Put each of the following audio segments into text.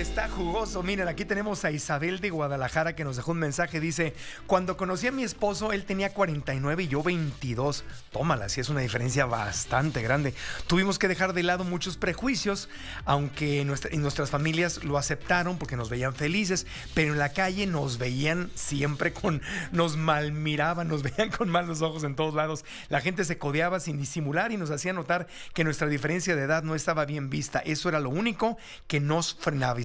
está jugoso. Miren, aquí tenemos a Isabel de Guadalajara que nos dejó un mensaje. Dice, cuando conocí a mi esposo, él tenía 49 y yo 22. Tómala, sí es una diferencia bastante grande. Tuvimos que dejar de lado muchos prejuicios, aunque nuestras familias lo aceptaron porque nos veían felices, pero en la calle nos veían siempre con, nos malmiraban, nos veían con malos ojos en todos lados. La gente se codeaba sin disimular y nos hacía notar que nuestra diferencia de edad no estaba bien vista. Eso era lo único que nos frenaba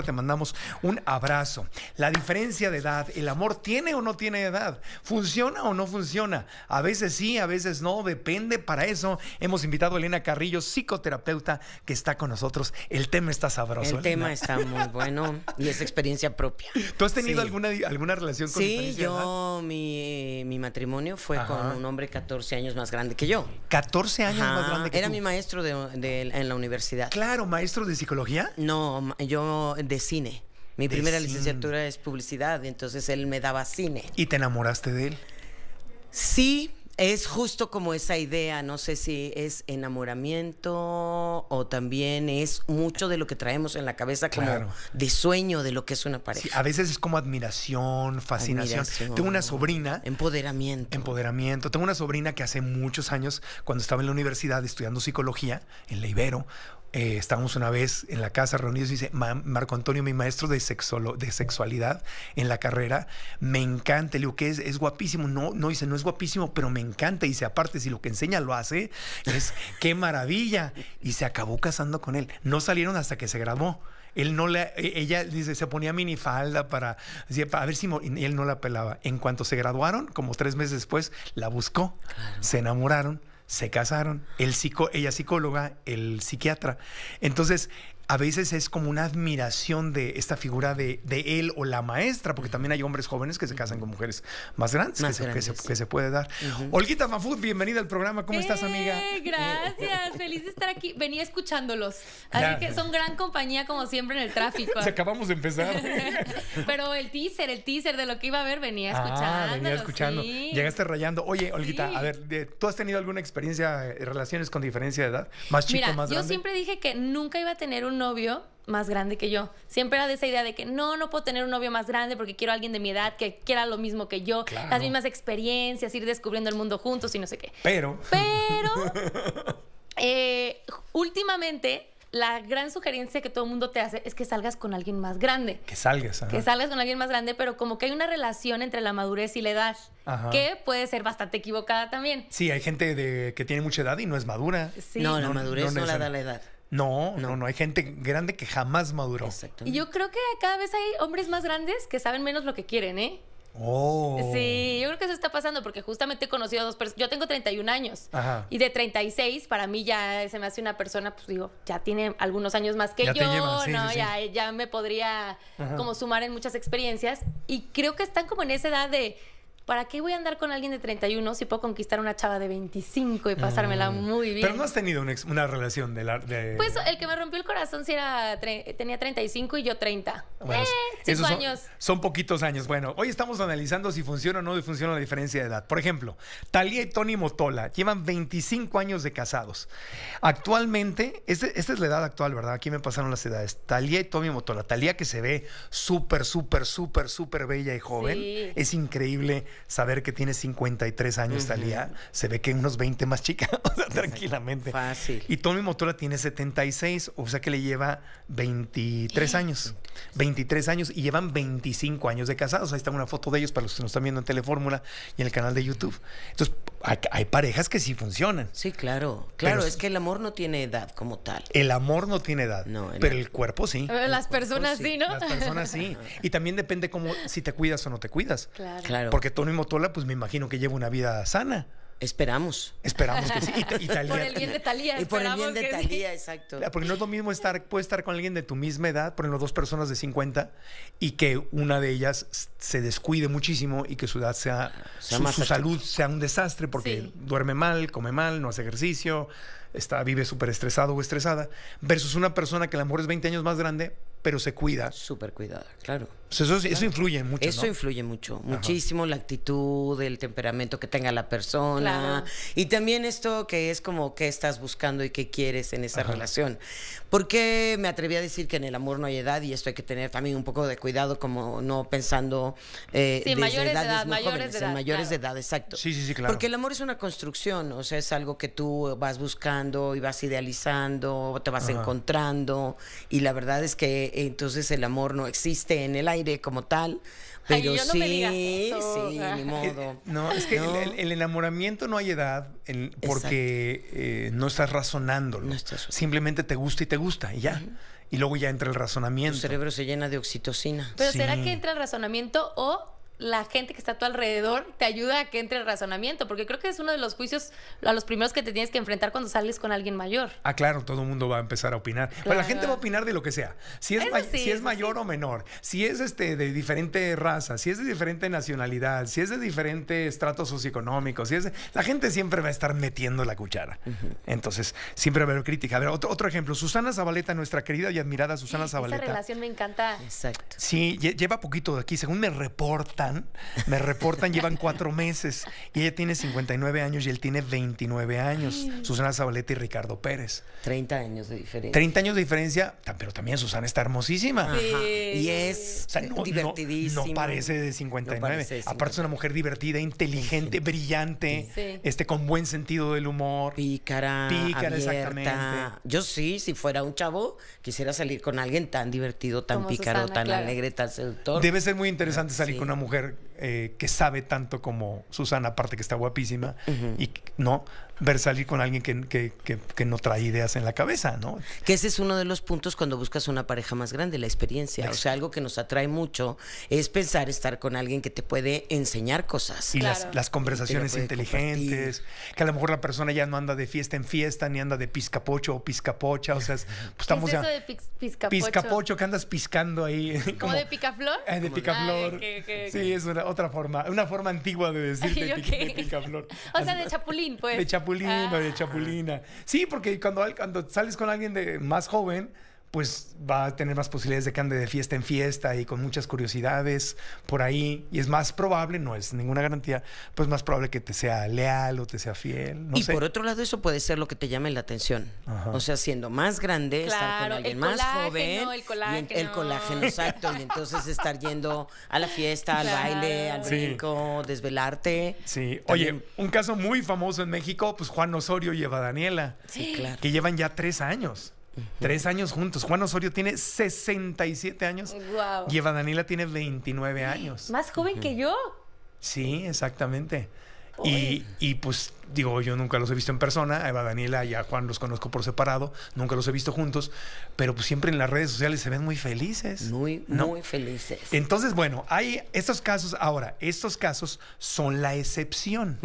te mandamos un abrazo. La diferencia de edad, el amor tiene o no tiene edad, funciona o no funciona. A veces sí, a veces no, depende. Para eso hemos invitado a Elena Carrillo, psicoterapeuta, que está con nosotros. El tema está sabroso. El tema está muy bueno y es experiencia propia. ¿Tú has tenido alguna, alguna relación con Sí, yo, Mi, eh, mi, matrimonio fue con un hombre 14 años más grande que yo. 14 años más grande que Era mi maestro en la universidad. Claro, maestro de psicología. No, yo de cine. Mi primera licenciatura es publicidad, entonces él me daba cine. ¿Y te enamoraste de él? Sí, es justo como esa idea, no sé si es enamoramiento o también es mucho de lo que traemos en la cabeza como claro. de sueño de lo que es una pareja. a veces es como admiración, fascinación. tengo una sobrina. Empoderamiento. Empoderamiento. Tengo una sobrina que hace muchos años, cuando estaba en la universidad estudiando psicología en la Ibero, eh, estamos una vez en la casa reunidos y dice, Marco Antonio, mi maestro de, de sexualidad en la carrera, me encanta, le que es, es, guapísimo, no, no dice, no es guapísimo, pero me encanta, dice, aparte, si lo que enseña lo hace, es qué maravilla, y se acabó casando con él, no salieron hasta que se graduó. Él no le e, ella dice, se ponía minifalda para, a ver si él no la pelaba. En cuanto se graduaron, como tres meses después, la buscó, se enamoraron se casaron, el psico, ella psicóloga, el psiquiatra. Entonces, a veces es como una admiración de esta figura de, él o la maestra, porque también hay hombres jóvenes que se casan con mujeres más grandes, que, Se, puede dar. Olguita Mafut, bienvenida al programa. ¿Cómo eh, estás, amiga? Gracias, feliz de estar aquí. Venía escuchándolos. Así que son gran compañía, como siempre, en el tráfico. se acabamos de empezar. Pero el teaser, el teaser de lo que iba a ver, venía ah, escuchando. venía escuchando. Llegaste rayando. Oye, Olguita, a ver, ¿tú has tenido alguna experiencia, en eh, relaciones con diferencia de edad? ¿Más chico, más grande? Yo siempre dije que nunca iba a tener un un novio más grande que yo. Siempre era de esa idea de que no, no puedo tener un novio más grande porque quiero a alguien de mi edad que quiera lo mismo que yo, las mismas experiencias, ir descubriendo el mundo juntos y no sé qué. Pero. Pero. Eh, últimamente la gran sugerencia que todo el mundo te hace es que salgas con alguien más grande. Que salgas, Que salgas con alguien más grande, pero como que hay una relación entre la madurez y la edad, que puede ser bastante equivocada también. Sí, hay gente de, que tiene mucha edad y no es madura. No, la madurez no, la da la edad. No, no, no, hay gente grande que jamás maduró. Exacto. Y yo creo que cada vez hay hombres más grandes que saben menos lo que quieren, ¿eh? Oh. Sí, yo creo que eso está pasando porque justamente he conocido a dos personas. Yo tengo 31 años Ajá. y de 36 para mí ya se me hace una persona, pues digo, ya tiene algunos años más que yo, ¿no? Ya, me podría como sumar en muchas experiencias y creo que están como en esa edad de ¿para qué voy a andar con alguien de 31 si puedo conquistar una chava de 25 y pasármela mm. muy bien? Pero no has tenido una, relación de, la, Pues el que me rompió el corazón era tenía 35 y yo 30. Bueno, eh, son, años. Son poquitos años. Bueno, hoy estamos analizando si funciona o no funciona la diferencia de edad. Por ejemplo, Talía y Tony Motola llevan 25 años de casados. Actualmente, esta es la edad actual, ¿verdad? Aquí me pasaron las edades. Talía y Tony Motola. Talía que se ve súper, súper, súper, súper bella y joven. Es increíble saber que tiene 53 años, se ve que unos 20 más chica, tranquilamente. Fácil. Y Tommy motora tiene 76, o sea que le lleva 23 años. 23 años y llevan 25 años de casados. Ahí está una foto de ellos para los que nos están viendo en Telefórmula y en el canal de YouTube. Entonces, hay, parejas que sí funcionan. Sí, claro. Claro, es que el amor no tiene edad como tal. El amor no tiene edad. pero el cuerpo sí. las personas sí, ¿no? Las personas sí. Y también depende cómo, si te cuidas o no te cuidas. Claro. Porque tú con mi Motola, pues me imagino que lleva una vida sana. Esperamos. Esperamos que sí. Y, por el bien de Talía. Y por el bien de Talía, exacto. Porque no es lo mismo estar, puede estar con alguien de tu misma edad, por ejemplo, dos personas de 50, y que una de ellas se descuide muchísimo y que su edad sea, ah, su, salud sea un desastre porque duerme mal, come mal, no hace ejercicio, está, vive súper estresado o estresada, versus una persona que el amor es 20 años más grande, pero se cuida. Súper cuidada, claro pues eso, influye mucho. Eso influye mucho, muchísimo la actitud, el temperamento que tenga la persona y también esto que es como qué estás buscando y qué quieres en esa relación. Porque me atreví a decir que en el amor no hay edad y esto hay que tener también un poco de cuidado como no pensando eh, sí, mayores edades de edad, mayores de edad, mayores de edad, exacto. Sí, sí, sí, claro. Porque el amor es una construcción, o sea, es algo que tú vas buscando y vas idealizando, te vas encontrando y la verdad es que entonces el amor no existe en el aire como tal. Pero sí, no sí, ni modo. No, es que El, enamoramiento no hay edad porque eh, no estás razonándolo. Simplemente te gusta y te gusta y ya. Y luego ya entra el razonamiento. Tu cerebro se llena de oxitocina. Pero ¿será que entra el razonamiento o la gente que está a tu alrededor te ayuda a que entre el razonamiento, porque creo que es uno de los juicios a los primeros que te tienes que enfrentar cuando sales con alguien mayor. Ah, claro, todo el mundo va a empezar a opinar. Pero la gente va a opinar de lo que sea. Si es, si es mayor o menor, si es este de diferente raza, si es de diferente nacionalidad, si es de diferentes estratos socioeconómicos, si es la gente siempre va a estar metiendo la cuchara. Entonces, siempre va a haber crítica. A ver, otro, ejemplo, Susana Zabaleta, nuestra querida y admirada Susana Zabaleta. Esa relación me encanta. Exacto. Sí, lleva poquito de aquí, según me reportan me reportan, llevan cuatro meses. Y ella tiene 59 años y él tiene 29 años. Susana Zabaleta y Ricardo Pérez. 30 años de diferencia. 30 años de diferencia, pero también Susana está hermosísima. Y es divertidísima. No, parece de 59. Aparte es una mujer divertida, inteligente, brillante, este con buen sentido del humor. Pícara, Pícara, Yo sí, si fuera un chavo, quisiera salir con alguien tan divertido, tan pícaro, tan alegre, tan seductor. Debe ser muy interesante salir con una mujer eh, que sabe tanto como Susana, aparte que está guapísima, y no, ver salir con alguien que, no trae ideas en la cabeza, ¿no? Que ese es uno de los puntos cuando buscas una pareja más grande, la experiencia. O sea, algo que nos atrae mucho es pensar estar con alguien que te puede enseñar cosas. Y las, las, conversaciones inteligentes, que a lo mejor la persona ya no anda de fiesta en fiesta, ni anda de piscapocho o piscapocha. O sea, pues estamos ¿Qué eso de piscapocho? Piscapocho que andas piscando ahí. ¿Como de picaflor? Ah, de picaflor. Sí, es otra forma, una forma antigua de decir de, de picaflor. o sea, de chapulín, pues. De chapulín de ah. chapulina. Sí, porque cuando, cuando sales con alguien de más joven, pues va a tener más posibilidades de que ande de fiesta en fiesta y con muchas curiosidades por ahí. Y es más probable, no es ninguna garantía, pues más probable que te sea leal o te sea fiel. y por otro lado, eso puede ser lo que te llame la atención. O sea, siendo más grande, estar con alguien más joven. El colágeno. el colágeno, exacto. Y entonces estar yendo a la fiesta, al baile, al brinco, desvelarte. Sí. Oye, un caso muy famoso en México, pues Juan Osorio lleva a Daniela. Que llevan ya tres años. Tres años juntos. Juan Osorio tiene 67 años y Eva Daniela tiene 29 años. Más joven que yo. Sí, exactamente. Y, pues digo, yo nunca los he visto en persona, Eva Daniela y a Juan los conozco por separado, nunca los he visto juntos, pero pues siempre en las redes sociales se ven muy felices. Muy, muy felices. Entonces, bueno, hay estos casos, ahora, estos casos son la excepción,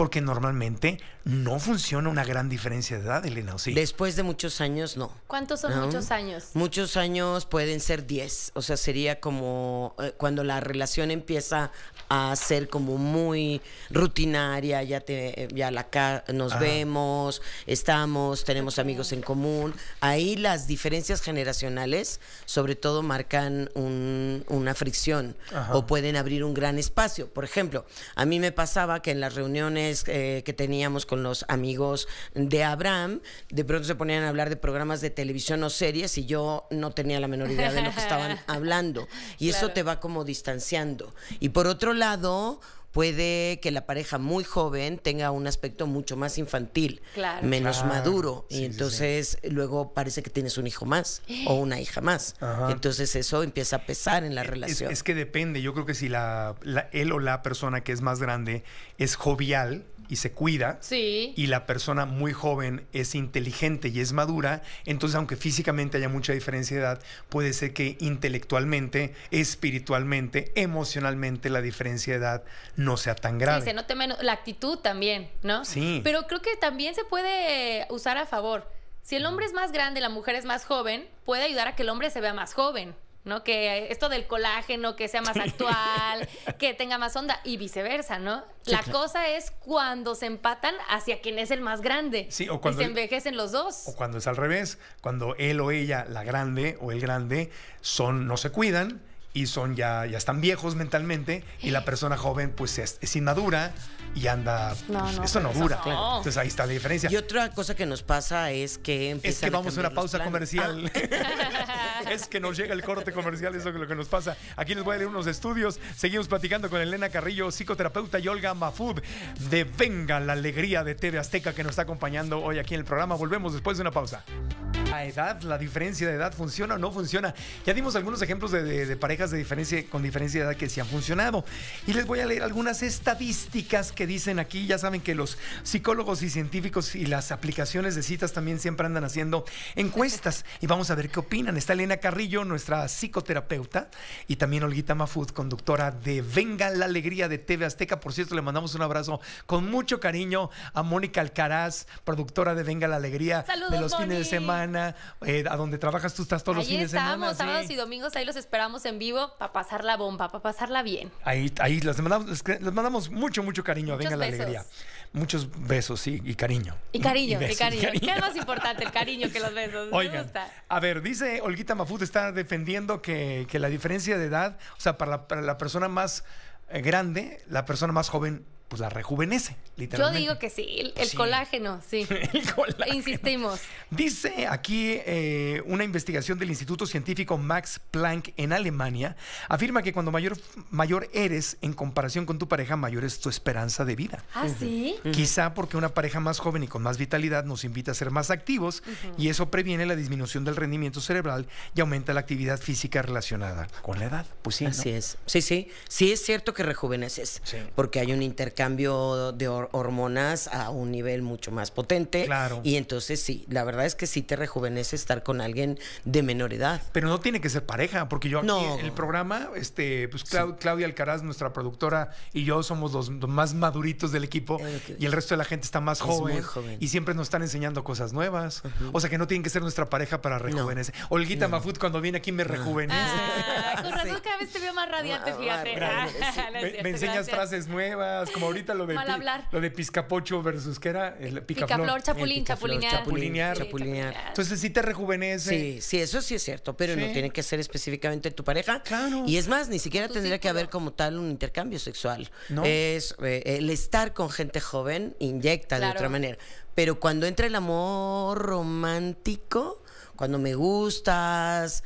porque normalmente no funciona una gran diferencia de edad, Elena, Después de muchos años, no. ¿Cuántos son muchos años? Muchos años pueden ser 10, o sea, sería como eh, cuando la relación empieza a ser como muy rutinaria, ya te eh, la nos vemos, estamos, tenemos amigos en común. Ahí las diferencias generacionales sobre todo marcan una fricción o pueden abrir un gran espacio. Por ejemplo, a mí me pasaba que en las reuniones eh, que teníamos con los amigos de Abraham, de pronto se ponían a hablar de programas de televisión o series y yo no tenía la menor idea de lo que estaban hablando. Y eso te va como distanciando. Y por otro lado, Puede que la pareja muy joven tenga un aspecto mucho más infantil, menos maduro, y entonces luego parece que tienes un hijo más o una hija más. Entonces eso empieza a pesar en la relación. Es, que depende, yo creo que si la, él o la persona que es más grande es jovial, y se cuida, y la persona muy joven es inteligente y es madura, entonces aunque físicamente haya mucha diferencia de edad, puede ser que intelectualmente, espiritualmente, emocionalmente la diferencia de edad no sea tan grande Sí, se menos la actitud también, ¿no? Sí. Pero creo que también se puede usar a favor. Si el hombre es más grande, la mujer es más joven, puede ayudar a que el hombre se vea más joven. ¿no? Que esto del colágeno, que sea más actual, que tenga más onda y viceversa, ¿no? la cosa es cuando se empatan hacia quien es el más grande. Y se envejecen los dos. O cuando es al revés, cuando él o ella, la grande o el grande, son, no se cuidan y son ya, ya están viejos mentalmente y la persona joven pues es inmadura, y anda. Pues, eso no dura. Entonces ahí está la diferencia. Y otra cosa que nos pasa es que. Es que vamos a una pausa comercial. Ah. es que nos llega el corte comercial, eso es lo que nos pasa. Aquí les voy a leer unos estudios. Seguimos platicando con Elena Carrillo, psicoterapeuta y Olga Mafud de Venga la Alegría de TV Azteca que nos está acompañando hoy aquí en el programa. Volvemos después de una pausa. La edad, la diferencia de edad, ¿funciona o no funciona? Ya dimos algunos ejemplos de, parejas de diferencia, con diferencia de edad que sí han funcionado. Y les voy a leer algunas estadísticas que dicen aquí, ya saben que los psicólogos y científicos y las aplicaciones de citas también siempre andan haciendo encuestas y vamos a ver qué opinan. Está Elena Carrillo, nuestra psicoterapeuta, y también Olguita Mafud, conductora de Venga la Alegría de TV Azteca. Por cierto, le mandamos un abrazo con mucho cariño a Mónica Alcaraz, productora de Venga la Alegría, de los fines de semana, eh, a donde trabajas tú estás todos los fines de semana. Estamos sábados y domingos, ahí los esperamos en vivo para pasar la bomba, para pasarla bien. Ahí, ahí les mandamos, les mandamos mucho, mucho cariño venga la alegría. Muchos besos, y cariño. Y cariño, y, cariño. ¿Qué es más importante, el cariño que los besos? Me gusta. A ver, dice Olguita Mafut está defendiendo que, que, la diferencia de edad, o sea, para para la persona más eh, grande, la persona más joven pues la rejuvenece, literalmente. Yo digo que sí, el, pues colágeno, sí. el colágeno. Insistimos. Dice aquí eh, una investigación del Instituto Científico Max Planck en Alemania, afirma que cuando mayor, mayor eres en comparación con tu pareja, mayor es tu esperanza de vida. Ah, sí. Quizá porque una pareja más joven y con más vitalidad nos invita a ser más activos y eso previene la disminución del rendimiento cerebral y aumenta la actividad física relacionada con la edad. Pues sí. Así es. Sí, sí. Sí es cierto que rejuveneces, porque hay un intercambio cambio de hormonas a un nivel mucho más potente. Claro. Y entonces sí, la verdad es que sí te rejuvenece estar con alguien de menor edad. Pero no tiene que ser pareja, porque yo aquí en el programa, este, pues Claudia Alcaraz, nuestra productora, y yo somos los, más maduritos del equipo y el resto de la gente está más joven, y siempre nos están enseñando cosas nuevas. O sea que no tienen que ser nuestra pareja para rejuvenecer. Olguita Mafut cuando viene aquí me ah. rejuvenece. Ah, con razón cada vez te veo más radiante, ah, fíjate. me, enseñas frases nuevas, como ahorita lo de, lo de Pizcapocho versus que era? El picaflor. chapulín, Entonces sí te rejuvenece. Sí, eso sí es cierto, pero no tiene que ser específicamente tu pareja. Y es más, ni pues siquiera tendría que haber como tal un intercambio sexual. Es eh, el estar con gente joven inyecta de otra manera. Pero cuando entra el amor romántico, cuando me gustas,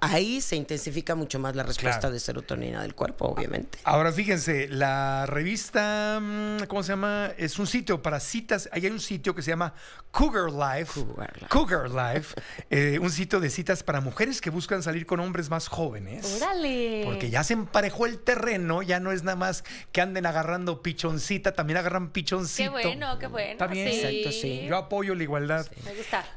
Ahí se intensifica mucho más la respuesta de serotonina del cuerpo, obviamente. Ahora fíjense, la revista, mm, ¿cómo se llama? Es un sitio para citas. Ahí hay un sitio que se llama Cougar Life. Cougar Life. Eh, un sitio de citas para mujeres que buscan salir con hombres más jóvenes. ¡Órale! Porque ya se emparejó el terreno, ya no es nada más que anden agarrando pichoncita, también agarran pichoncito. Qué bueno, qué bueno. Exacto, sí. Yo apoyo la igualdad.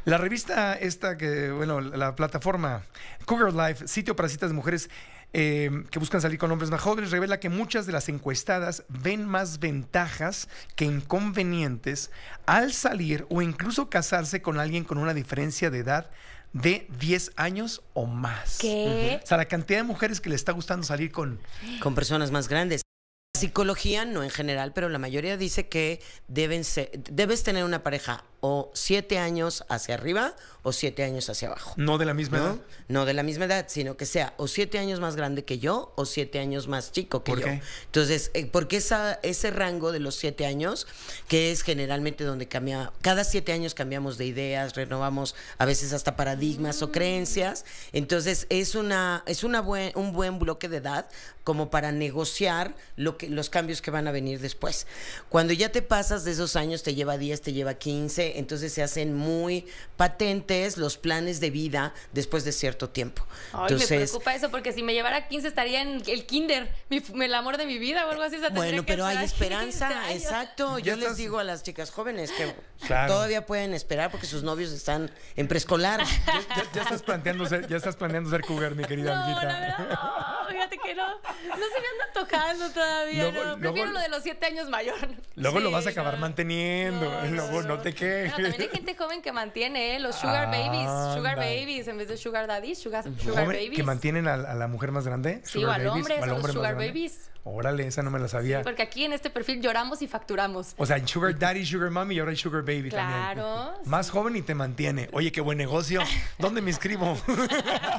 La revista esta que, bueno, la plataforma forma. Cougar Life, sitio para citas de mujeres eh, que buscan salir con hombres más jóvenes, revela que muchas de las encuestadas ven más ventajas que inconvenientes al salir o incluso casarse con alguien con una diferencia de edad de 10 años o más. ¿Qué? O sea, la cantidad de mujeres que le está gustando salir con... Con personas más grandes. Psicología no en general, pero la mayoría dice que deben ser, debes tener una pareja o siete años hacia arriba o siete años hacia abajo. No de la misma edad. No de la misma edad, sino que sea o siete años más grande que yo o siete años más chico que yo. Entonces, eh, porque ese rango de los siete años, que es generalmente donde cambia, cada siete años cambiamos de ideas, renovamos a veces hasta paradigmas o creencias. Entonces, es una, es una un buen bloque de edad como para negociar lo que, los cambios que van a venir después. Cuando ya te pasas de esos años, te lleva 10, te lleva 15, entonces se hacen muy patentes los planes de vida después de cierto tiempo. Ay, entonces, me preocupa eso porque si me llevara 15 estaría en el kinder, el amor de mi vida o algo así. Bueno, pero hay esperanza, exacto. Yo les digo a las chicas jóvenes que todavía pueden esperar porque sus novios están en preescolar. Ya, estás planteando ser, ya estás planeando ser cougar, mi querida no, fíjate que no. No se me anda tocando todavía. Luego, Prefiero lo de los siete años mayor. Luego lo vas a acabar manteniendo. No, luego no, te quejes. también hay gente joven que mantiene, eh, Los sugar ah, babies. Sugar babies en vez de sugar daddy, sugar, sugar babies. ¿Que mantienen a, la mujer más grande? Sí, o al hombre, o sugar babies. Órale, esa no me la sabía. porque aquí en este perfil lloramos y facturamos. O sea, en Sugar Daddy, Sugar Mommy y ahora en Sugar Baby claro, Más joven y te mantiene. Oye, qué buen negocio. ¿Dónde me inscribo?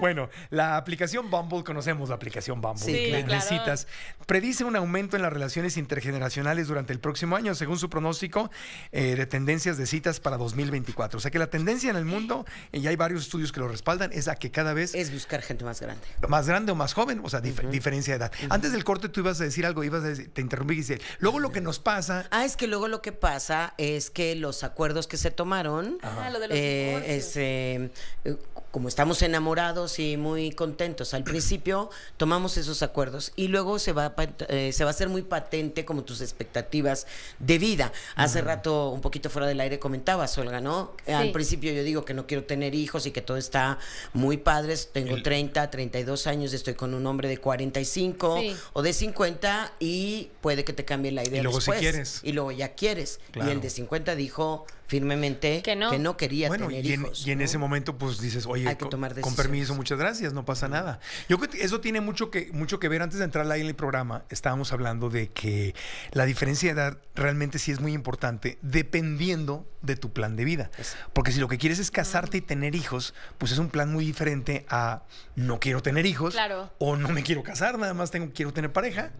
bueno, la aplicación Bumble, conocemos la aplicación Bumble, citas, predice un aumento en las relaciones intergeneracionales durante el próximo año, según su pronóstico eh, de tendencias de citas para 2024. O sea que la tendencia en el mundo, y hay varios estudios que lo respaldan, es a que cada vez... Es buscar gente más grande. Más grande o más joven, o sea, diferencia de edad. Antes del corte tú ibas a decir algo, ibas a te interrumpí y dice, luego lo que nos pasa... Ah, es que luego lo que pasa es que los acuerdos que se tomaron, ah, eh, este, eh, como estamos en enamorados y muy contentos. Al principio tomamos esos acuerdos y luego se va, eh, se va a hacer muy patente como tus expectativas de vida. Hace rato, un poquito fuera del aire, comentabas, Olga, ¿no? Al principio yo digo que no quiero tener hijos y que todo está muy padre. Tengo 30, 32 años, estoy con un hombre de 45 o de 50 y puede que te cambie la idea. Y luego después, quieres. Y luego ya quieres. Y el de 50 dijo, firmemente que no, quería tener y en, hijos, Y en ese momento, pues dices, oye, con permiso, muchas gracias, no pasa nada. Yo creo que eso tiene mucho que, mucho que ver. Antes de entrar ahí en el programa, estábamos hablando de que la diferencia de edad realmente sí es muy importante, dependiendo de tu plan de vida. Porque si lo que quieres es casarte y tener hijos, pues es un plan muy diferente a no quiero tener hijos o no me quiero casar, nada más tengo, quiero tener pareja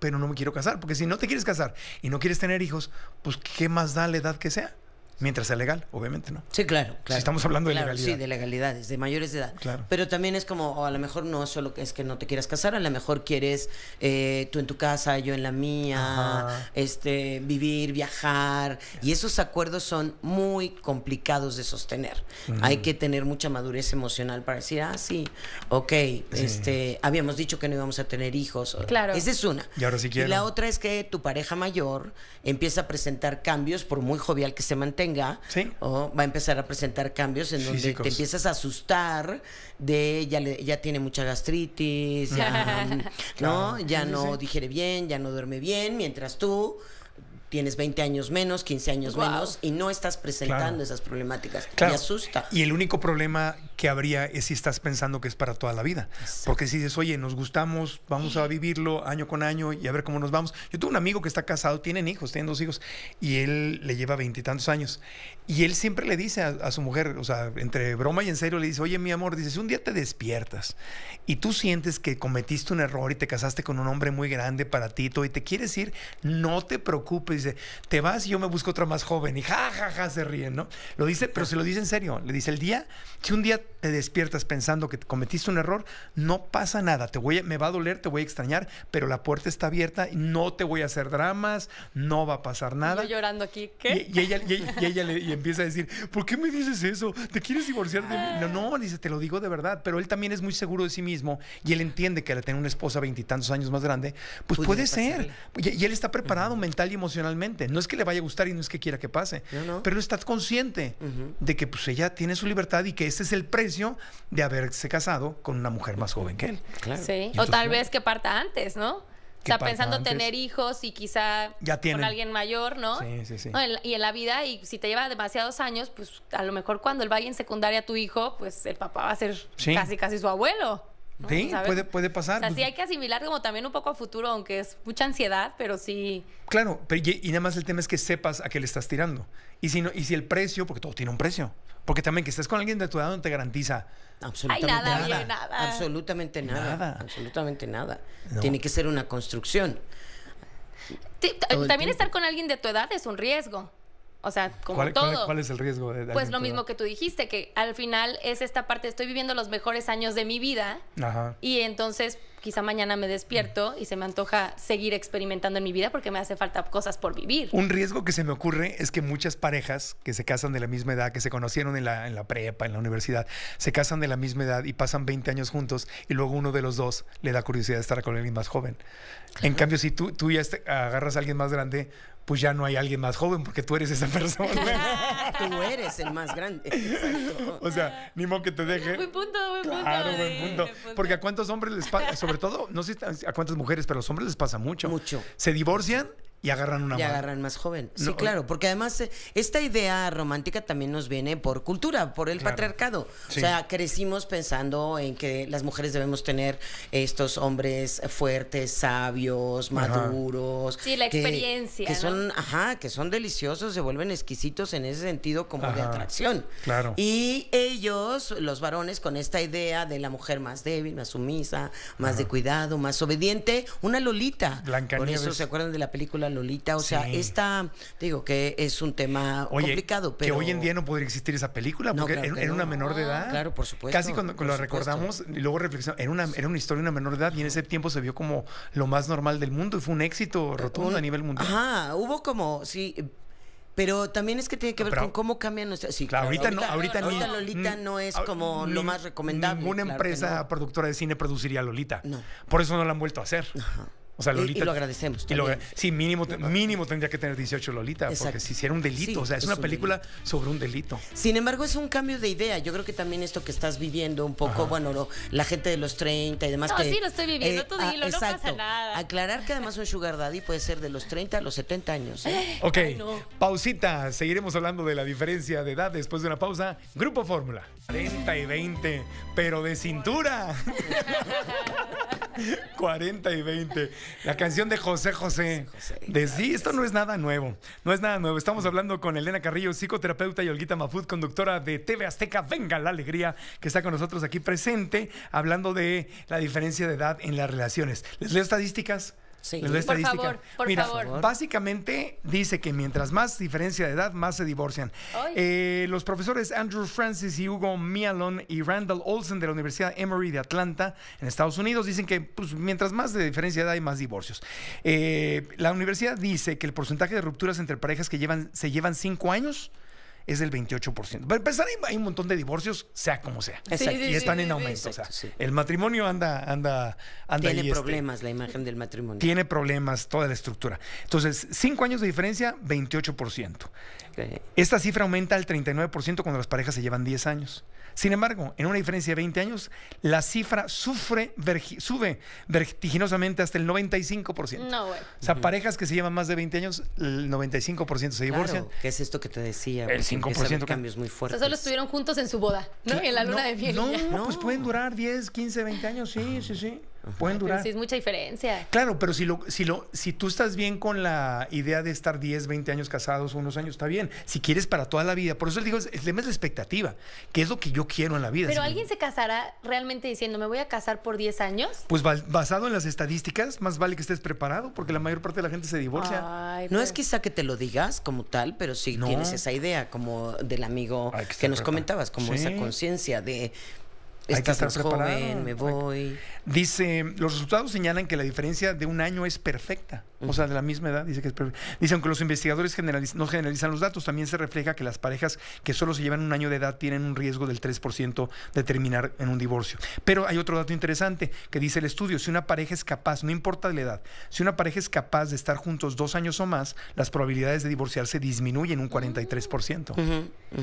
pero no me quiero casar, porque si no te quieres casar y no quieres tener hijos, pues qué más da la edad que sea. Mientras sea legal, obviamente, ¿no? Sí, claro, claro. Si estamos hablando de legalidad. Sí, de legalidades, de mayores de edad. Claro. Pero también es como, o a lo mejor no solo es que no te quieras casar, a lo mejor quieres eh, tú en tu casa, yo en la mía, este, vivir, viajar. Y esos acuerdos son muy complicados de sostener. Hay que tener mucha madurez emocional para decir, ah, sí, ok, este, habíamos dicho que no íbamos a tener hijos. Claro. Esa es una. Y ahora sí quiero. Y la otra es que tu pareja mayor empieza a presentar cambios, por muy jovial que se mantenga o va a empezar a presentar cambios en donde te empiezas a asustar de ya, ya tiene mucha gastritis, ya, ¿no? ya no digiere bien, ya no duerme bien, mientras tú tienes 20 años menos, 15 años menos y no estás presentando esas problemáticas. Me asusta. Y el único problema que habría es si estás pensando que es para toda la vida. Porque si dices, oye, nos gustamos, vamos a vivirlo año con año y a ver cómo nos vamos. Yo tengo un amigo que está casado, tienen hijos, tienen dos hijos y él le lleva veintitantos años y él siempre le dice a, su mujer, o sea, entre broma y en serio, le dice, oye, mi amor, dice, un día te despiertas y tú sientes que cometiste un error y te casaste con un hombre muy grande para ti y te quieres ir, no te preocupes, dice, te vas y yo me busco otra más joven. Y jajaja se ríen, ¿no? Lo dice, pero se lo dice en serio. Le dice, el día, si un día te despiertas pensando que cometiste un error, no pasa nada. Te voy a, me va a doler, te voy a extrañar, pero la puerta está abierta, no te voy a hacer dramas, no va a pasar nada. llorando aquí, ¿qué? Y, ella, y ella le empieza a decir, ¿por qué me dices eso? ¿Te quieres divorciar de mí? No, no, ah. dice, te lo digo de verdad, pero él también es muy seguro de sí mismo y él entiende que al tener una esposa veintitantos años más grande, pues puede ser. Y, él está preparado mental y emocionalmente. No es que le vaya a gustar y no es que quiera que pase, pero está consciente de que pues ella tiene su libertad y que ese es el precio de haberse casado con una mujer más joven que él. Claro. o tal vez que parta antes, ¿no? está pensando tener hijos y quizá con alguien mayor, ¿no? Sí, sí, sí. y en la vida, y si te lleva demasiados años, pues a lo mejor cuando él vaya en secundaria a tu hijo, pues el papá va a ser casi, casi su abuelo. Sí, puede, pasar. O sea, sí hay que asimilar como también un poco a futuro, aunque es mucha ansiedad, pero sí. Claro, pero y, y, nada más el tema es que sepas a qué le estás tirando. Y si, no, y si el precio, porque todo tiene un precio. Porque también que estés con alguien de tu edad no te garantiza. Absolutamente nada, Absolutamente nada. Absolutamente nada. Tiene que ser una construcción. Eh, también estar con alguien de tu edad es un riesgo. O sea, como ¿Cuál, todo. ¿cuál, es el riesgo? pues lo mismo que tú dijiste, que al final es esta parte, estoy viviendo los mejores años de mi vida Ajá. y entonces quizá mañana me despierto y se me antoja seguir experimentando en mi vida porque me hace falta cosas por vivir. Un riesgo que se me ocurre es que muchas parejas que se casan de la misma edad, que se conocieron en la, en la prepa, en la universidad, se casan de la misma edad y pasan 20 años juntos y luego uno de los dos le da curiosidad de estar con alguien más joven. En cambio, si tú, tú ya agarras a alguien más grande, pues ya no hay alguien más joven porque tú eres esa persona. tú eres el más grande. O sea, ni modo que te deje. Buen punto, buen punto. Claro, eh, buen punto. porque a cuántos hombres les pasa, sobre todo, no sé a cuántas mujeres, pero a los hombres les pasa mucho. Mucho. Se divorcian y agarran una y agarran más joven. sí, claro, porque además eh, esta idea romántica también nos viene por cultura, por el patriarcado. O sea, crecimos pensando en que las mujeres debemos tener estos hombres fuertes, sabios, maduros. Sí, la experiencia. Que, son, ajá, que son deliciosos, se vuelven exquisitos en ese sentido como de atracción. Claro. Y ellos, los varones, con esta idea de la mujer más débil, más sumisa, más de cuidado, más obediente, una lolita. Blanca Por eso se acuerdan de la película Lolita. O sea, esta, digo que es un tema complicado, pero. Que hoy en día no podría existir esa película, porque era, una menor de ah, edad. Claro, por supuesto. Casi cuando, la recordamos luego reflexionamos, era una, historia de una menor de edad y en ese tiempo se vio como lo más normal del mundo y fue un éxito eh, rotundo a nivel mundial. Ajá, hubo como, sí. Pero también es que tiene que ver con cómo cambian nuestras. Sí, ahorita, no, ahorita, Lolita mm, no es como lo más recomendable. Ninguna empresa productora de cine produciría Lolita. Por eso no la han vuelto a hacer. Ajá. O sea, Lolita. Y, lo agradecemos. sí, mínimo, mínimo tendría que tener 18 Lolita, porque si hiciera un delito, o sea, es, una película sobre un delito. Sin embargo, es un cambio de idea. Yo creo que también esto que estás viviendo un poco, bueno, la gente de los 30 y demás. No, sí, lo estoy viviendo, eh, tú dilo, ah, no pasa nada. Aclarar que además un Sugar Daddy puede ser de los 30 a los 70 años. ¿eh? Ok, pausita. Seguiremos hablando de la diferencia de edad después de una pausa. Grupo Fórmula. 30 y 20, pero de cintura. 40 y 20. La canción de José José. de sí, esto no es nada nuevo. No es nada nuevo. Estamos mm. hablando con Elena Carrillo, psicoterapeuta, y Olguita Mafud, conductora de TV Azteca. Venga la alegría que está con nosotros aquí presente, hablando de la diferencia de edad en las relaciones. ¿Les leo estadísticas? Sí. por favor, Básicamente dice que mientras más diferencia de edad, más se divorcian. Eh, los profesores Andrew Francis y Hugo Mialon y Randall Olsen de la Universidad Emory de Atlanta, en Estados Unidos, dicen que pues, mientras más de diferencia de edad hay más divorcios. Eh, la universidad dice que el porcentaje de rupturas entre parejas que llevan, se llevan cinco años es del 28%. Para empezar, hay un montón de divorcios, sea como sea. Exacto. y están en aumento. el matrimonio anda, anda, anda. Tiene este, problemas la imagen del matrimonio. Tiene problemas toda la estructura. Entonces, cinco años de diferencia, 28%. Esta cifra aumenta al 39% cuando las parejas se llevan 10 años. Sin embargo, en una diferencia de 20 años, la cifra sufre, sube vertiginosamente hasta el 95%. O sea, parejas que se llevan más de 20 años, el 95% se divorcian. Claro, ¿Qué es esto que te decía? El 5% cambios muy fuertes. O sea, solo estuvieron juntos en su boda, ¿no? En la luna de fiel. No, pues no, pues pueden durar 10, 15, 20 años, sí, sí, sí. Pueden ah, durar. sí es mucha diferencia. Claro, pero si, lo, si, lo, si tú estás bien con la idea de estar 10, 20 años casados unos años, está bien. Si quieres para toda la vida. Por eso le digo, el tema la expectativa, que es lo que yo quiero en la vida. Pero alguien se casará realmente diciendo, me voy a casar por 10 años. Pues basado en las estadísticas, más vale que estés preparado, porque la mayor parte de la gente se divorcia. no es quizá que te lo digas como tal, pero sí tienes esa idea como del amigo que, nos comentabas, como esa conciencia de hay que este me voy. Dice, los resultados señalan que la diferencia de un año es perfecta. O sea, de la misma edad, dice que es Dice, aunque los investigadores no generalizan los datos, también se refleja que las parejas que solo se llevan un año de edad tienen un riesgo del 3% de terminar en un divorcio. Pero hay otro dato interesante que dice el estudio, si una pareja es capaz, no importa la edad, si una pareja es capaz de estar juntos dos años o más, las probabilidades de divorciarse disminuyen un 43%.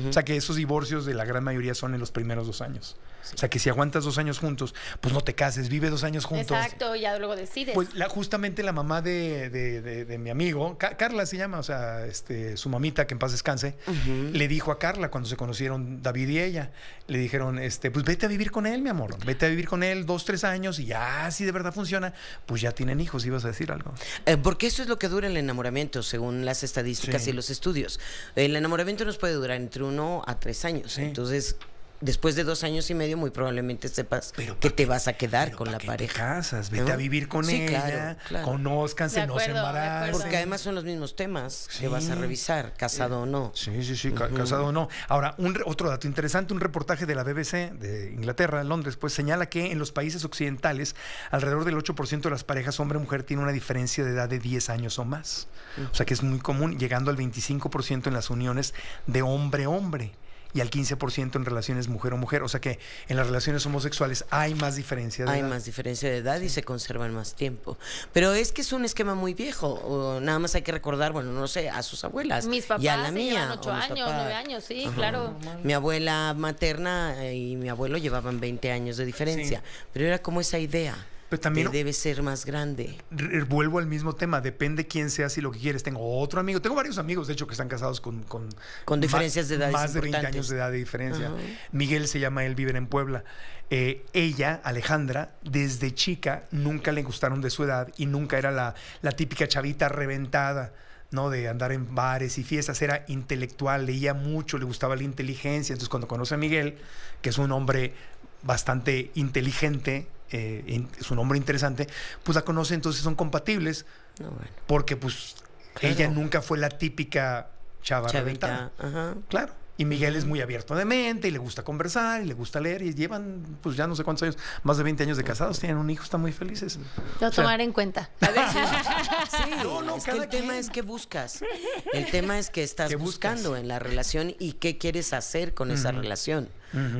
O sea, que esos divorcios de la gran mayoría son en los primeros dos años. O sea, que si aguantas dos años juntos, pues no te cases, vive dos años juntos. Exacto, ya luego decides. Pues justamente la mamá de de, mi amigo, Carla se llama, o sea, este, su mamita, que en paz descanse, le dijo a Carla cuando se conocieron David y ella, le dijeron, este, pues vete a vivir con él, mi amor, vete a vivir con él dos, tres años y ya, si de verdad funciona, pues ya tienen hijos, ibas a decir algo. Eh, porque eso es lo que dura el enamoramiento, según las estadísticas y los estudios. El enamoramiento nos puede durar entre uno a tres años, entonces después de dos años y medio muy probablemente sepas que te vas a quedar con la pareja. Te casas, vete a vivir con ella, no se embarazan. Porque además son los mismos temas que vas a revisar, casado o no. Sí, sí, sí, casado o no. Ahora, un, otro dato interesante, un reportaje de la BBC de Inglaterra, Londres, pues señala que en los países occidentales alrededor del 8% de las parejas hombre-mujer tiene una diferencia de edad de 10 años o más. O sea que es muy común, llegando al 25% en las uniones de hombre-hombre y al 15% en relaciones mujer-mujer. o O sea que en las relaciones homosexuales hay más diferencia de edad. Hay más diferencia de edad y se conservan más tiempo. Pero es que es un esquema muy viejo. nada más hay que recordar, bueno, no sé, a sus abuelas. Mis papás y a la mía. Ocho años, nueve años, sí, claro. Mi abuela materna eh, y mi abuelo llevaban 20 años de diferencia. Pero era como esa idea. Pero también debe ser más grande. Vuelvo al mismo tema, depende quién seas y lo que quieres. Tengo otro amigo, tengo varios amigos, de hecho, que están casados con... Con, diferencias de edad. Más de 20 años de edad de diferencia. Miguel se llama, él vive en Puebla. Eh, ella, Alejandra, desde chica nunca le gustaron de su edad y nunca era la, la típica chavita reventada. ¿no? De andar en bares y fiestas, era intelectual, leía mucho, le gustaba la inteligencia. Entonces, cuando conoce a Miguel, que es un hombre bastante inteligente, eh, su nombre interesante, pues la conoce, entonces son compatibles. Ah, Porque pues ella nunca fue la típica chava Chavita, ajá. Claro. Y Miguel es muy abierto de mente y le gusta conversar y le gusta leer y llevan, pues ya no sé cuántos años, más de 20 años de casados, tienen un hijo, están muy felices. Lo tomar en cuenta. A ver, sí, no, el tema es que buscas. El tema es que estás buscando en la relación y qué quieres hacer con esa relación.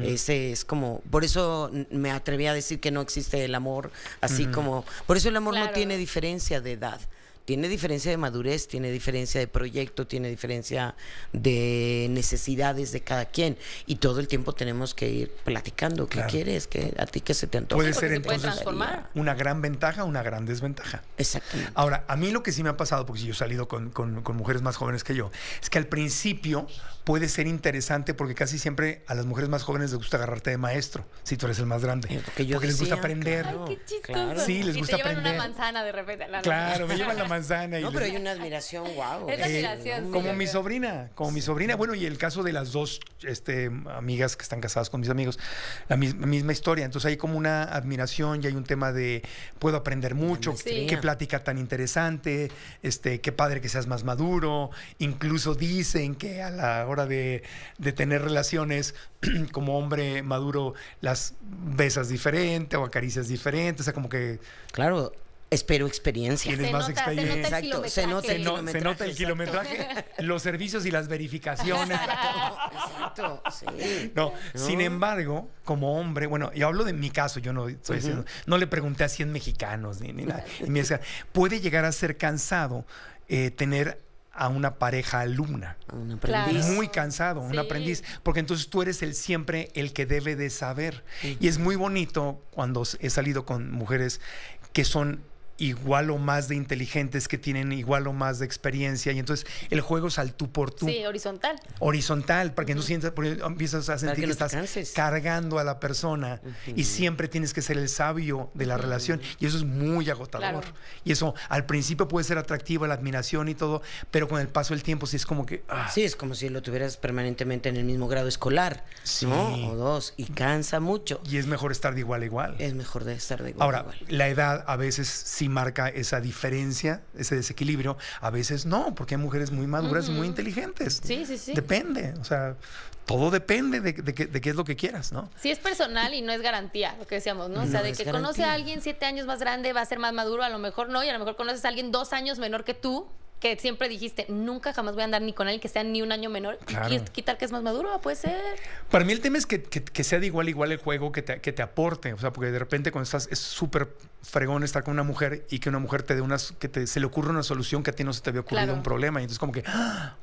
Ese es como, por eso me atreví a decir que no existe el amor, así como, por eso el amor no tiene diferencia de edad tiene diferencia de madurez, tiene diferencia de proyecto, tiene diferencia de necesidades de cada quien. Y todo el tiempo tenemos que ir platicando qué quieres, que a ti qué se te antoja. Puede ser entonces una gran ventaja, una gran desventaja. Exacto. Ahora, a mí lo que sí me ha pasado, porque yo he salido con, mujeres más jóvenes que yo, es que al principio puede ser interesante porque casi siempre a las mujeres más jóvenes les gusta agarrarte de maestro, si tú eres el más grande. Yo porque les gusta aprender. Sí, les y gusta te llevan una manzana de repente. claro, me llevan la manzana no, pero hay una admiración, wow. Como mi sobrina, como mi sobrina. Bueno, y el caso de las dos este, amigas que están casadas con mis amigos, la misma historia. Entonces hay como una admiración y hay un tema de puedo aprender mucho, qué plática tan interesante, este, qué padre que seas más maduro. Incluso dicen que a la hora de, de tener relaciones como hombre maduro las besas diferente o acaricias diferente, o sea, como que... Claro, Espero experiencia. Tienes se más nota, experiencia. el kilometraje. Se, nota el kilometraje, los servicios y las verificaciones. Exacto, no, sin embargo, como hombre, bueno, yo hablo de mi caso, yo no estoy no le pregunté a 100 mexicanos ni, nada. Y me decía, puede llegar a ser cansado eh, tener a una pareja alumna. un aprendiz. Muy cansado, un aprendiz. Porque entonces tú eres el siempre el que debe de saber. Y es muy bonito cuando he salido con mujeres que son igual o más de inteligentes, que tienen igual o más de experiencia. Y entonces el juego es al tú por tú. Sí, horizontal. Horizontal, para que no sientas, porque empiezas a sentir que, estás cargando a la persona y siempre tienes que ser el sabio de la relación. Y eso es muy agotador. Y eso al principio puede ser atractivo, la admiración y todo, pero con el paso del tiempo sí es como que... Ah. Sí, es como si lo tuvieras permanentemente en el mismo grado escolar, sí. O dos, y cansa mucho. Y es mejor estar de igual a igual. Es mejor de estar de igual Ahora, a igual. la edad a veces sí marca esa diferencia, ese desequilibrio. A veces no, porque hay mujeres muy maduras y muy inteligentes. Sí, sí, sí. Depende, o sea, todo depende de, qué es lo que quieras, ¿no? Sí, es personal y no es garantía, lo que decíamos, ¿no? O sea, de que conoce a alguien siete años más grande, va a ser más maduro, a lo mejor no, y a lo mejor conoces a alguien dos años menor que tú, que siempre dijiste, nunca jamás voy a andar ni con alguien que sea ni un año menor. Y quitar que es más maduro, ah, puede ser. Para mí el tema es que, sea de igual igual el juego, que te, aporte. O sea, porque de repente cuando estás, es súper fregón estar con una mujer y que una mujer te dé unas, que te, se le ocurre una solución que a ti no se te había ocurrido un problema. Y entonces como que,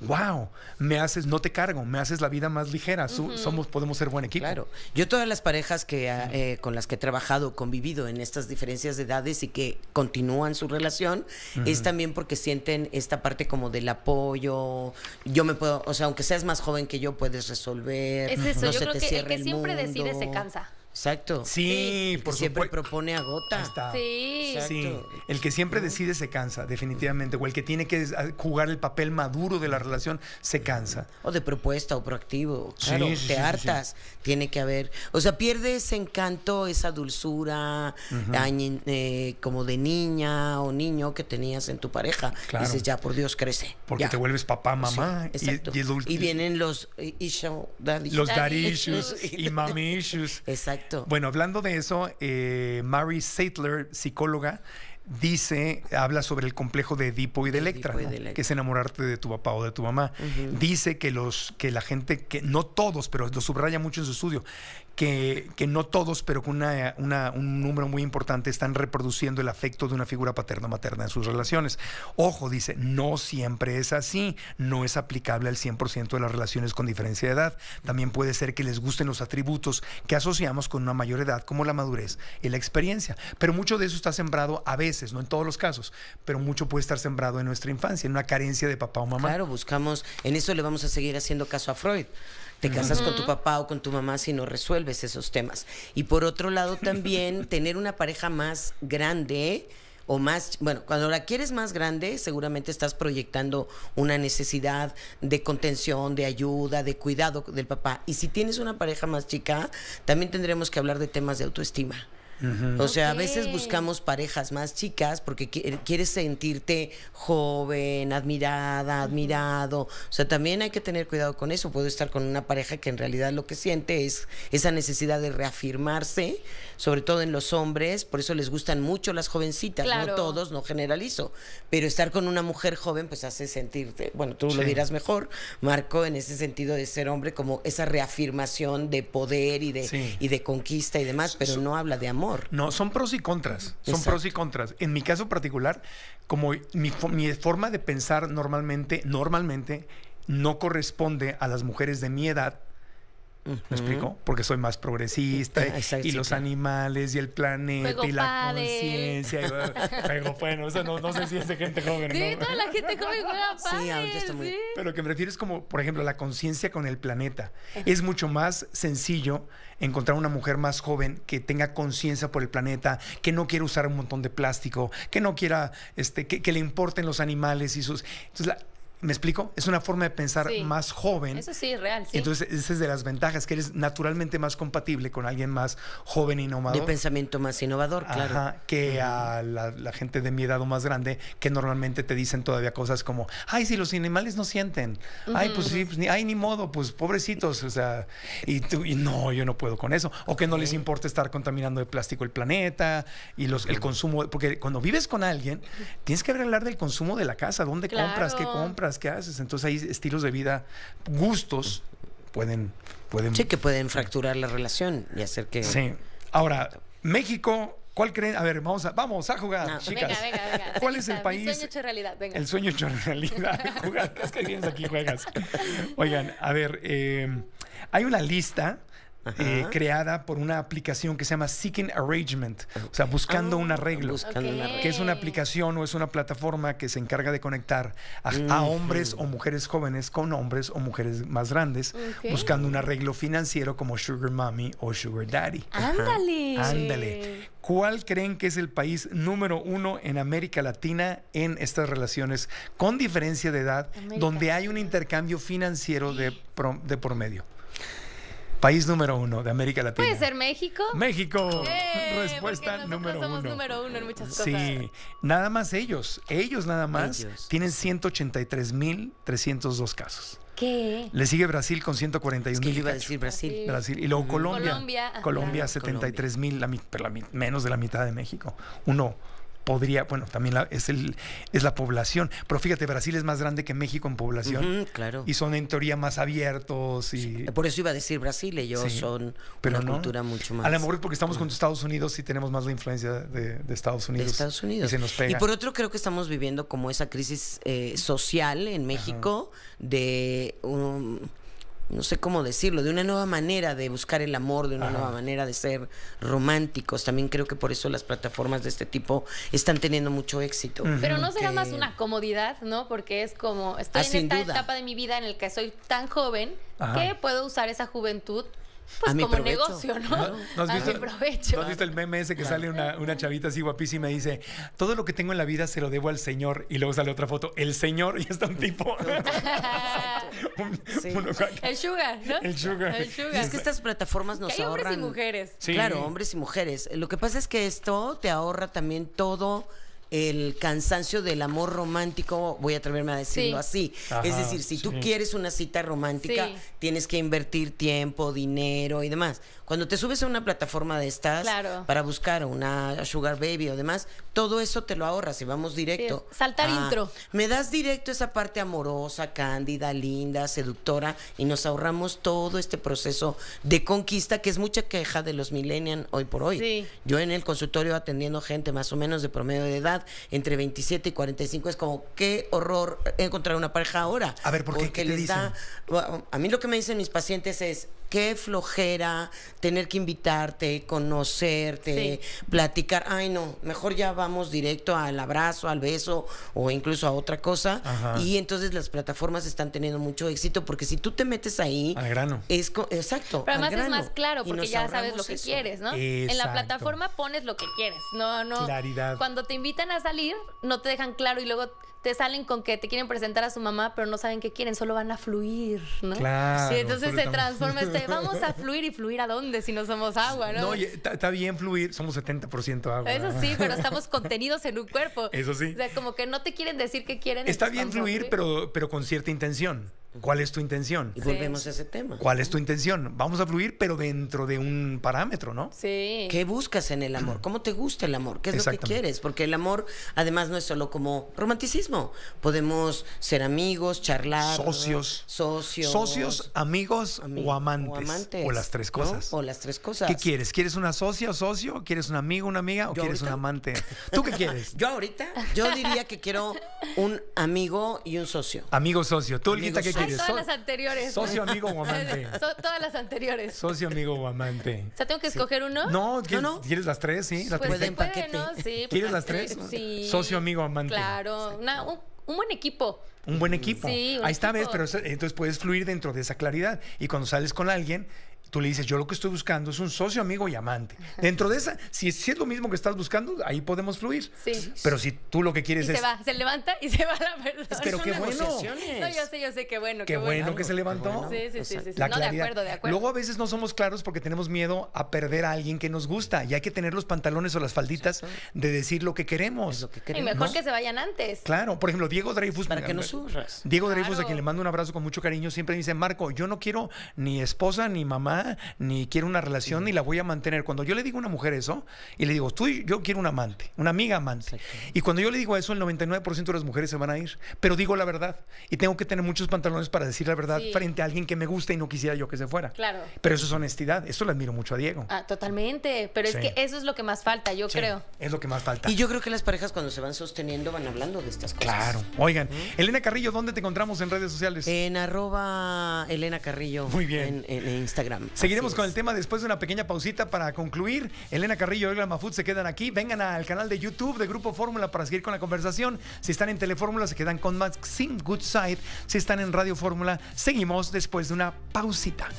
wow, ¡ah! me haces, no te cargo, me haces la vida más ligera. somos, podemos ser buen equipo. Claro. Yo todas las parejas que, ah, eh, con las que he trabajado, convivido en estas diferencias de edades y que continúan su relación, es también porque sienten esta parte como del apoyo, yo me puedo, o sea, aunque seas más joven que yo, puedes resolver. Es eso, yo creo que el que siempre decide se cansa. Exacto. Sí, siempre propone a gota. Sí. El que siempre decide se cansa, definitivamente. O el que tiene que jugar el papel maduro de la relación se cansa. O de propuesta o proactivo. Claro, te hartas. Tiene que haber. O sea, pierde ese encanto, esa dulzura eh, como de niña o niño que tenías en tu pareja. Claro. Dices, ya, por Dios, crece. Porque te vuelves papá, mamá. Y, y, vienen los eh, issue, Los y mami Exacto. Bueno, hablando de eso, eh, Mary Saitler, psicóloga, dice, habla sobre el complejo de Edipo y de Electra, que es enamorarte de tu papá o de tu mamá. Dice que los que la gente que no todos, pero lo subraya mucho en su estudio, que, no todos, pero con un número muy importante están reproduciendo el afecto de una figura paterno-materna en sus relaciones. Ojo, dice, no siempre es así, no es aplicable al 100% de las relaciones con diferencia de edad. También puede ser que les gusten los atributos que asociamos con una mayor edad, como la madurez y la experiencia. Pero mucho de eso está sembrado a veces, no en todos los casos, pero mucho puede estar sembrado en nuestra infancia, en una carencia de papá o mamá. Claro, buscamos, en eso le vamos a seguir haciendo caso a Freud. Te casas con tu papá o con tu mamá si no resuelves esos temas. Y por otro lado también tener una pareja más grande o más, bueno, cuando la quieres más grande, seguramente estás proyectando una necesidad de contención, de ayuda, de cuidado del papá. Y si tienes una pareja más chica, también tendremos que hablar de temas de autoestima. O sea, a veces buscamos parejas más chicas porque quieres sentirte joven, admirada, admirado. O sea, también hay que tener cuidado con eso. Puedo estar con una pareja que en realidad lo que siente es esa necesidad de reafirmarse, sobre todo en los hombres. Por eso les gustan mucho las jovencitas. No todos, no generalizo. Pero estar con una mujer joven, pues hace sentirte, bueno, tú lo dirás mejor, Marco, en ese sentido de ser hombre, como esa reafirmación de poder y de, y de conquista y demás, pero no habla de amor. No, son pros y contras. Son pros y contras. En mi caso particular, como mi, mi forma de pensar normalmente, normalmente no corresponde a las mujeres de mi edad, ¿Me explico? Porque soy más progresista y, los animales y el planeta y la conciencia. Pero bueno, no, sé si es de gente joven. Sí, toda la gente joven juega Sí, muy... Pero lo que me refiero es como, por ejemplo, la conciencia con el planeta. Es mucho más sencillo encontrar una mujer más joven que tenga conciencia por el planeta, que no quiera usar un montón de plástico, que no quiera, este, que, le importen los animales y sus... la, ¿Me explico? Es una forma de pensar más joven. Eso sí, real. Entonces, esa es de las ventajas, que eres naturalmente más compatible con alguien más joven y innovador. De pensamiento más innovador, claro. Ajá, que a la, gente de mi edad o más grande, que normalmente te dicen todavía cosas como, ay, si los animales no sienten. Ay, pues sí, pues, ni, ay, ni modo, pues pobrecitos. O sea, y tú, y no, yo no puedo con eso. O que no les importa estar contaminando de plástico el planeta y los, el consumo. Porque cuando vives con alguien, tienes que hablar del consumo de la casa, dónde compras, qué compras que haces. Entonces hay estilos de vida, gustos, pueden... pueden sí, que pueden fracturar la relación y hacer que... Sí. Ahora, México ¿Cuál creen? A ver, vamos a, vamos a jugar, chicas. Venga, venga, venga. ¿Cuál es el país? El sueño hecho realidad. Venga. El sueño hecho realidad. jugar. que aquí juegas. Oigan, a ver, eh, hay una lista eh, creada por una aplicación que se llama Seeking Arrangement, o sea, oh, buscando un arreglo, que es una aplicación o es una plataforma que se encarga de conectar a, hombres o mujeres jóvenes con hombres o mujeres más grandes, buscando un arreglo financiero como Sugar Mommy o Sugar Daddy. Ándale. Ándale. ¿Cuál creen que es el país número uno en América Latina en estas relaciones con diferencia de edad, donde hay un intercambio financiero de, de por medio? País número uno de América Latina. ¿Puede ser México? México. Respuesta número somos número uno en muchas cosas. Sí, nada más ellos. Ellos nada más tienen 183.302 casos. ¿Qué? Le sigue Brasil con 141 es mil. iba a decir Brasil. Brasil. Y luego Colombia. Colombia. Colombia, 73 mil, menos de la mitad de México. Uno, podría, bueno, también es, el, es la población, pero fíjate, Brasil es más grande que México en población. claro. Y son en teoría más abiertos. y Por eso iba a decir Brasil, ellos son pero una cultura mucho más. A lo mejor porque estamos con mm. Estados Unidos y tenemos más la influencia de, Estados Unidos. De Estados Unidos. Y por otro creo que estamos viviendo como esa crisis eh, social en México de... un no sé cómo decirlo, de una nueva manera de buscar el amor, de una nueva manera de ser románticos. También creo que por eso las plataformas de este tipo están teniendo mucho éxito. Pero no será más una comodidad, ¿no? Porque es como, estoy ah, en esta etapa de mi vida en la que soy tan joven que puedo usar esa juventud pues como negocio, ¿no? ¿No? has el meme ese que sale una, chavita así guapísima y dice, todo lo que tengo en la vida se lo debo al Señor? Y luego sale otra foto, el Señor, y está un tipo. el sugar, ¿no? El sugar. es que estas plataformas nos hay hombres y mujeres. Claro, hombres y mujeres. Lo que pasa es que esto te ahorra también todo el cansancio del amor romántico, voy a atreverme a decirlo así. es decir, si tú quieres una cita romántica, tienes que invertir tiempo, dinero y demás. Cuando te subes a una plataforma de estas para buscar una Sugar Baby o demás, todo eso te lo ahorras y vamos directo. saltar ah, intro. Me das directo esa parte amorosa, cándida, linda, seductora y nos ahorramos todo este proceso de conquista que es mucha queja de los millennials hoy por hoy. Yo en el consultorio atendiendo gente más o menos de promedio de edad, entre 27 y 45, es como qué horror encontrar una pareja ahora. A ver, ¿por qué? Porque ¿Qué te dicen? a mí lo que me dicen mis pacientes es, qué flojera tener que invitarte, conocerte, platicar. Ay, no, mejor ya vamos directo al abrazo, al beso o incluso a otra cosa. Y entonces las plataformas están teniendo mucho éxito porque si tú te metes ahí. Al grano. Es exacto. Pero además es más claro porque ya sabes lo que quieres, ¿no? En la plataforma pones lo que quieres. No, no. Claridad. Cuando te invitan a salir, no te dejan claro y luego te salen con que te quieren presentar a su mamá, pero no saben qué quieren, solo van a fluir, ¿no? Claro. entonces se transforma este, vamos a fluir y fluir a dónde si no somos agua, ¿no? No, está bien fluir, somos 70% agua. Eso sí, pero estamos contenidos en un cuerpo. Eso sí. O sea, como que no te quieren decir qué quieren. Está bien fluir, fluir, pero pero con cierta intención. ¿Cuál es tu intención? Y volvemos a ese tema. ¿Cuál es tu intención? Vamos a fluir, pero dentro de un parámetro, ¿no? Sí. ¿Qué buscas en el amor? ¿Cómo te gusta el amor? ¿Qué es lo que quieres? Porque el amor, además, no es solo como romanticismo. Podemos ser amigos, charlar. Socios. Socios. Socios, amigos o, amantes, o, o las tres cosas. O las tres cosas. ¿Qué quieres? ¿Quieres una socia o socio? ¿Quieres un amigo, una amiga? ¿O quieres un amante? ¿Tú qué quieres? yo ahorita, yo diría que quiero un amigo y un socio. Amigo, socio. ¿Tú, ahorita qué quieres? Todas las anteriores. Socio, amigo o amante. todas las anteriores. Socio, amigo o amante. O sea, ¿tengo que escoger uno? No, ¿quieres las tres? Sí, las pues tres. Puede, ¿no? Pues ¿Quieres las tres? Sí. Socio, amigo, amante. Claro. un, buen equipo. Un buen equipo. Ahí está, ves, pero entonces puedes fluir dentro de esa claridad. Y cuando sales con alguien, Tú le dices, yo lo que estoy buscando es un socio, amigo y amante. Dentro de esa, si, es lo mismo que estás buscando, ahí podemos fluir. Sí. Pero si tú lo que quieres es. Se va, se levanta y se va la verdad. pero qué bueno. No, yo sé, yo sé, qué bueno. Qué, qué bueno, que se levantó. Sí, sí, sí. no, de acuerdo, de acuerdo. Luego a veces no somos claros porque tenemos miedo a perder a alguien que nos gusta y hay que tener los pantalones o las falditas de decir lo que queremos. Y mejor que se vayan antes. Claro, por ejemplo, Diego Dreyfus. Para que no surras. Diego Dreyfus, a quien le mando un abrazo con mucho cariño, siempre dice: Marco, yo no quiero ni esposa, ni mamá, ni quiero una relación, ni la voy a mantener. Cuando yo le digo a una mujer eso, y le digo, tú, yo quiero un amante, una amiga amante. Y cuando yo le digo eso, el 99% de las mujeres se van a ir. Pero digo la verdad. Y tengo que tener muchos pantalones para decir la verdad frente a alguien que me gusta y no quisiera yo que se fuera. Claro. Pero eso es honestidad. Eso lo admiro mucho a Diego. Ah, totalmente. Pero es que eso es lo que más falta, yo creo. Es lo que más falta. Y yo creo que las parejas cuando se van sosteniendo van hablando de estas cosas. Claro. Oigan, Elena Carrillo, ¿dónde te encontramos en redes sociales? En arroba Elena Carrillo. Muy bien. en Instagram. Seguiremos con el tema después de una pequeña pausita para concluir. Elena Carrillo y Olga Mafut se quedan aquí. Vengan al canal de YouTube de Grupo Fórmula para seguir con la conversación. Si están en Telefórmula, se quedan con Maxim Goodside. Si están en Radio Fórmula, seguimos después de una pausita.